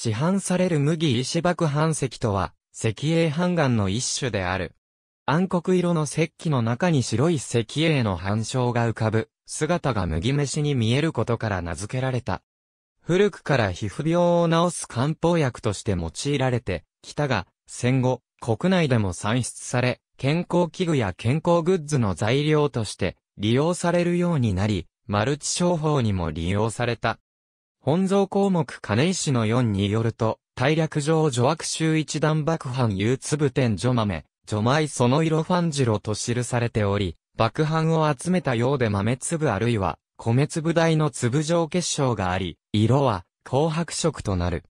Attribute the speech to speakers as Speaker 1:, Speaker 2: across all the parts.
Speaker 1: 市販
Speaker 2: される麦石爆版石とは、石英版岩の一種である。暗黒色の石器の中に白い石英の反証が浮かぶ、姿が麦飯に見えることから名付けられた。古くから皮膚病を治す漢方薬として用いられてきたが、戦後、国内でも産出され、健康器具や健康グッズの材料として利用されるようになり、マルチ商法にも利用された。本像項目金石の4によると、大略上除悪臭一段爆犯有粒天除豆、除米その色ファンジロと記されており、爆藩を集めたようで豆粒あるいは、米粒大の粒状結晶があり、色は、紅白色となる。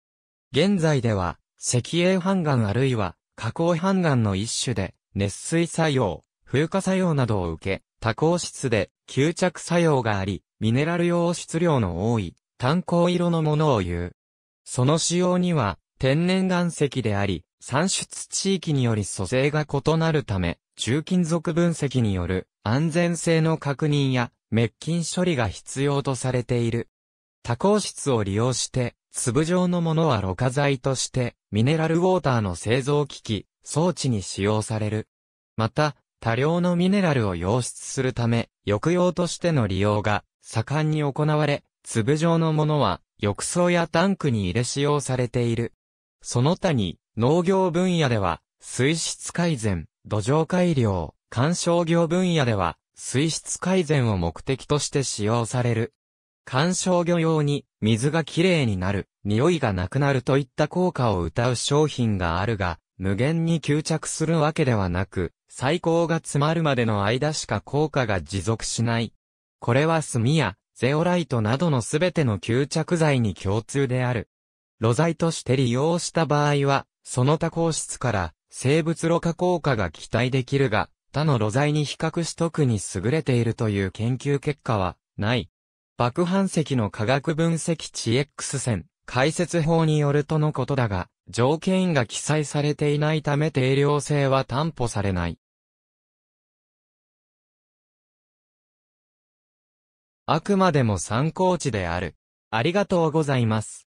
Speaker 2: 現在では、石英半岩あるいは、加工半岩の一種で、熱水作用、風化作用などを受け、多孔質で、吸着作用があり、ミネラル用質量の多い、炭鉱色のものを言う。その使用には、天然岩石であり、産出地域により組成が異なるため、重金属分析による安全性の確認や滅菌処理が必要とされている。多孔質を利用して、粒状のものはろ過剤として、ミネラルウォーターの製造機器、装置に使用される。また、多量のミネラルを溶出するため、抑揚としての利用が盛んに行われ、粒状のものは、浴槽やタンクに入れ使用されている。その他に、農業分野では、水質改善、土壌改良、観賞業分野では、水質改善を目的として使用される。観賞魚用に、水がきれいになる、匂いがなくなるといった効果を謳う商品があるが、無限に吸着するわけではなく、最高が詰まるまでの間しか効果が持続しない。これは炭やゼオライトなどのすべての吸着剤に共通である。露剤として利用した場合は、その多項質から生物ろ過効果が期待できるが、他の露剤に比較し特に優れているという研究結果はない。爆反石の化学分析値 X 線解説法によるとのことだが、条件が記載されていないため定量性は担保されない。
Speaker 1: あくまでも参考値である。ありがとうございます。